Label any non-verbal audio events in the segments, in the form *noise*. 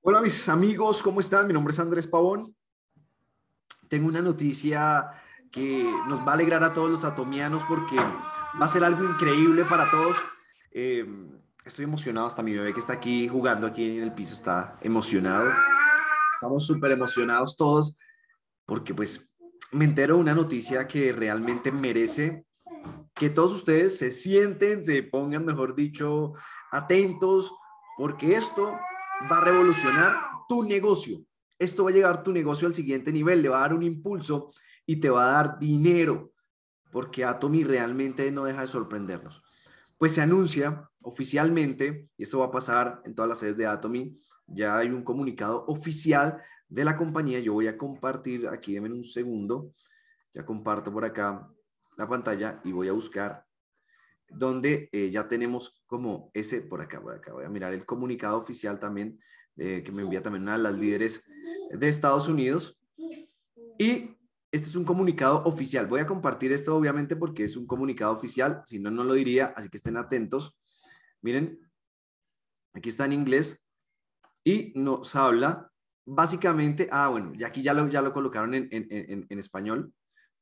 Hola mis amigos, ¿cómo están? Mi nombre es Andrés Pavón. Tengo una noticia que nos va a alegrar a todos los atomianos porque va a ser algo increíble para todos. Em, estoy emocionado, hasta mi bebé que está aquí jugando aquí en el piso está emocionado. Estamos súper emocionados todos porque pues me entero una noticia que realmente merece que todos ustedes se sienten, se pongan, mejor dicho, atentos, porque esto va a revolucionar tu negocio. Esto va a llevar tu negocio al siguiente nivel, le va a dar un impulso y te va a dar dinero, porque Atomy realmente no deja de sorprendernos. Pues se anuncia oficialmente, y esto va a pasar en todas las sedes de Atomy, ya hay un comunicado oficial de la compañía. Yo voy a compartir, aquí en un segundo, ya comparto por acá la pantalla y voy a buscar donde eh, ya tenemos como ese, por acá, voy a mirar el comunicado oficial también, eh, que me envía también una de las líderes de Estados Unidos. Y este es un comunicado oficial. Voy a compartir esto obviamente porque es un comunicado oficial, si no, no lo diría, así que estén atentos. Miren, aquí está en inglés y nos habla básicamente, ah, bueno, y aquí ya lo, ya lo colocaron en, en, en español,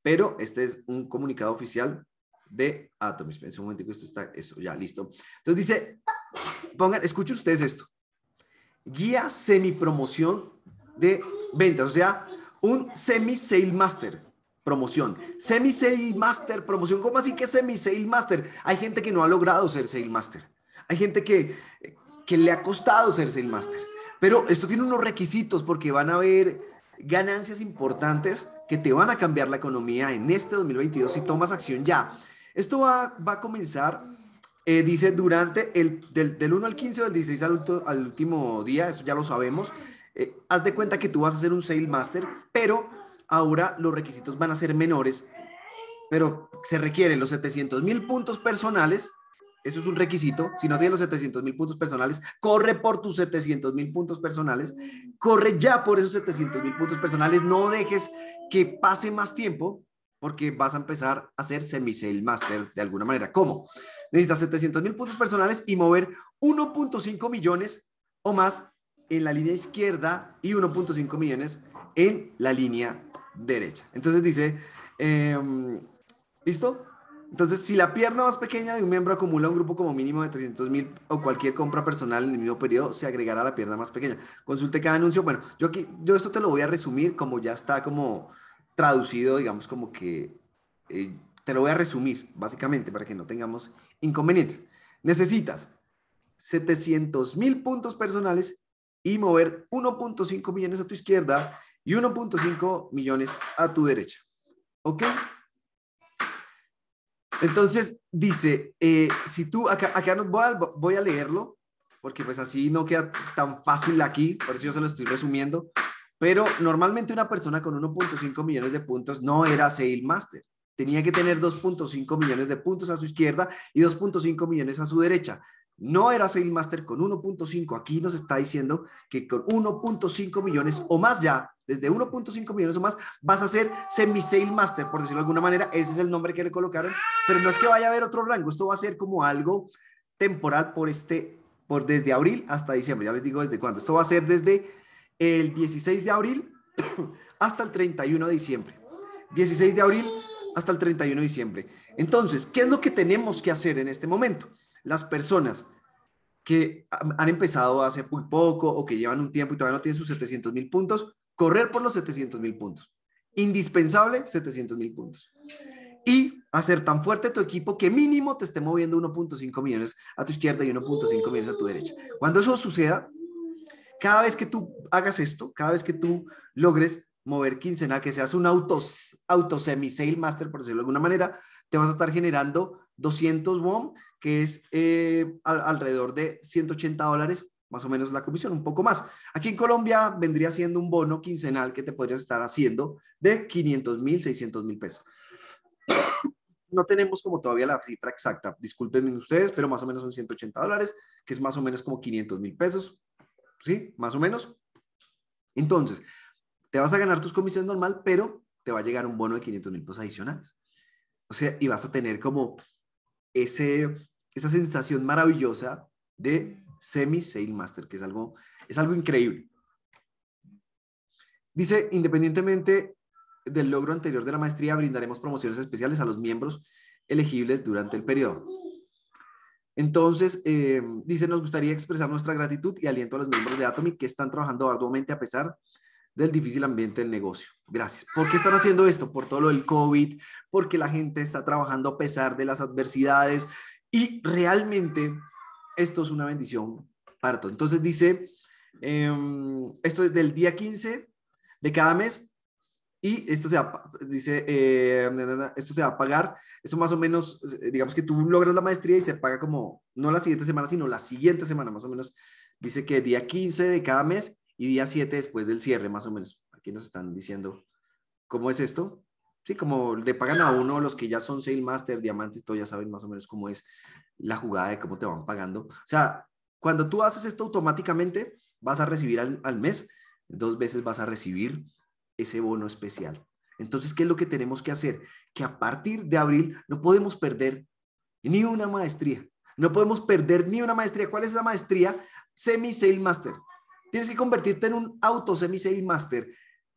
pero este es un comunicado oficial de átomos. Espérense un momento esto está, eso, ya, listo. Entonces dice, pongan, escuchen ustedes esto. Guía semi-promoción de ventas, o sea, un semi-sale master promoción. Semi-sale master promoción. ¿Cómo así que semi-sale master? Hay gente que no ha logrado ser sale master. Hay gente que, que le ha costado ser sale master. Pero esto tiene unos requisitos porque van a haber ganancias importantes que te van a cambiar la economía en este 2022 si tomas acción ya. Esto va, a comenzar, eh, dice, durante el del, del, 1 al 15 o del 16 al, último día, eso ya lo sabemos. Eh, haz de cuenta que tú vas a hacer un sale master, pero ahora los requisitos van a ser menores, pero se requieren los 700 mil puntos personales. Eso es un requisito. Si no tienes los 700 mil puntos personales, corre por tus 700 mil puntos personales. Corre ya por esos 700 mil puntos personales. No dejes que pase más tiempo porque vas a empezar a ser semi-sale master de alguna manera. ¿Cómo? Necesitas 700 mil puntos personales y mover 1.5 millones o más en la línea izquierda y 1.5 millones en la línea derecha. Entonces dice, em, ¿listo? Entonces, si la pierna más pequeña de un miembro acumula un grupo como mínimo de 300 mil o cualquier compra personal en el mismo periodo, se agregará la pierna más pequeña. Consulte cada anuncio. Bueno, yo aquí, yo esto te lo voy a resumir como ya está como traducido, digamos, como que eh, te lo voy a resumir, básicamente, para que no tengamos inconvenientes. Necesitas 700 mil puntos personales y mover 1.5 millones a tu izquierda y 1.5 millones a tu derecha. ¿Ok? Entonces dice, eh, si tú, acá, acá voy, voy a leerlo, porque pues así no queda tan fácil aquí, por eso yo se lo estoy resumiendo, pero normalmente una persona con 1.5 millones de puntos no era Sale Master. Tenía que tener 2.5 millones de puntos a su izquierda y 2.5 millones a su derecha. No era Sale Master con 1.5. Aquí nos está diciendo que con 1.5 millones o más ya, desde 1.5 millones o más, vas a ser semi-Sale Master, por decirlo de alguna manera. Ese es el nombre que le colocaron. Pero no es que vaya a haber otro rango. Esto va a ser como algo temporal por este, por desde abril hasta diciembre. Ya les digo desde cuándo. Esto va a ser desde el 16 *coughs* de abril hasta el 31 de diciembre. 16 de abril hasta el 31 de diciembre. Entonces, ¿qué es lo que tenemos que hacer en este momento? Las personas que han empezado hace muy poco o que llevan un tiempo y todavía no tienen sus 700 mil puntos, correr por los 700 mil puntos. Indispensable 700 mil puntos. Y hacer tan fuerte tu equipo que mínimo te esté moviendo 1.5 millones a tu izquierda y 1.5 millones a tu derecha. Cuando eso suceda, cada vez que tú hagas esto, cada vez que tú logres mover quincenal, que seas un auto, auto semi-sale master, por decirlo de alguna manera, te vas a estar generando 200 WOM, que es eh, alrededor de 180 dólares, más o menos la comisión, un poco más. Aquí en Colombia vendría siendo un bono quincenal que te podrías estar haciendo de 500 mil, 600 mil pesos. *coughs* No tenemos como todavía la cifra exacta, discúlpenme ustedes, pero más o menos son 180 dólares, que es más o menos como 500 mil pesos, ¿sí? Más o menos. Entonces, te vas a ganar tus comisiones normal, pero te va a llegar un bono de 500 mil pesos adicionales. O sea, y vas a tener como esa sensación maravillosa de semi-sale master, que es algo, es algo increíble. Dice, independientemente del logro anterior de la maestría, brindaremos promociones especiales a los miembros elegibles durante el periodo. Entonces, eh, dice, nos gustaría expresar nuestra gratitud y aliento a los miembros de Atomic que están trabajando arduamente a pesar del difícil ambiente del negocio. Gracias. ¿Por qué están haciendo esto? Por todo lo del COVID, porque la gente está trabajando a pesar de las adversidades y realmente esto es una bendición para todos. Entonces dice, em, esto es del día 15 de cada mes y esto se va, dice, eh, esto se va a pagar, eso más o menos, eh, digamos que tú logras la maestría y se paga como, no la siguiente semana, sino la siguiente semana, más o menos, dice que día 15 de cada mes y día 7 después del cierre, más o menos. Aquí nos están diciendo, ¿cómo es esto? Sí, como le pagan a uno los que ya son Sale Master, Diamantes, todos ya saben más o menos cómo es la jugada de cómo te van pagando. O sea, cuando tú haces esto automáticamente, vas a recibir al mes, dos veces vas a recibir ese bono especial. Entonces, ¿qué es lo que tenemos que hacer? Que a partir de abril no podemos perder ni una maestría. No podemos perder ni una maestría. ¿Cuál es la maestría? semi sail Master. Tienes que convertirte en un auto semi sail Master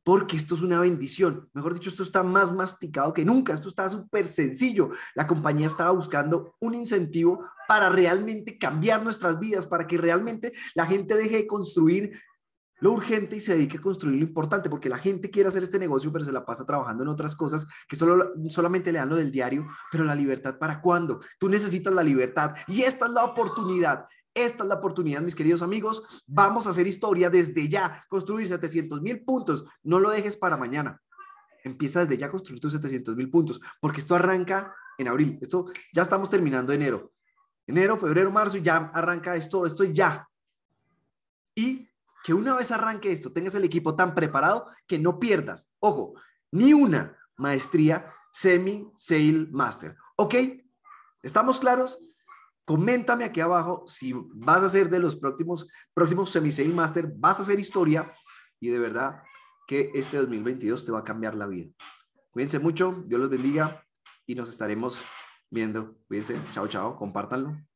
porque esto es una bendición. Mejor dicho, esto está más masticado que nunca. Esto está súper sencillo. La compañía estaba buscando un incentivo para realmente cambiar nuestras vidas, para que realmente la gente deje de construir lo urgente y se dedique a construir lo importante, porque la gente quiere hacer este negocio, pero se la pasa trabajando en otras cosas que solo, solamente le dan lo del diario, pero la libertad para cuándo? Tú necesitas la libertad y esta es la oportunidad. Esta es la oportunidad, mis queridos amigos. Vamos a hacer historia desde ya, construir 700 mil puntos. No lo dejes para mañana. Empieza desde ya a construir tus 700 mil puntos, porque esto arranca en abril. Esto ya estamos terminando enero. Enero, febrero, marzo, y ya arranca esto. Esto ya. Y que una vez arranque esto, tengas el equipo tan preparado que no pierdas, ojo, ni una maestría semi sale master. ¿Ok? ¿Estamos claros? Coméntame aquí abajo si vas a ser de los próximos, próximos semi sale master, vas a hacer historia y de verdad que este 2022 te va a cambiar la vida. Cuídense mucho, Dios los bendiga y nos estaremos viendo. Cuídense, chao, chao, compártanlo.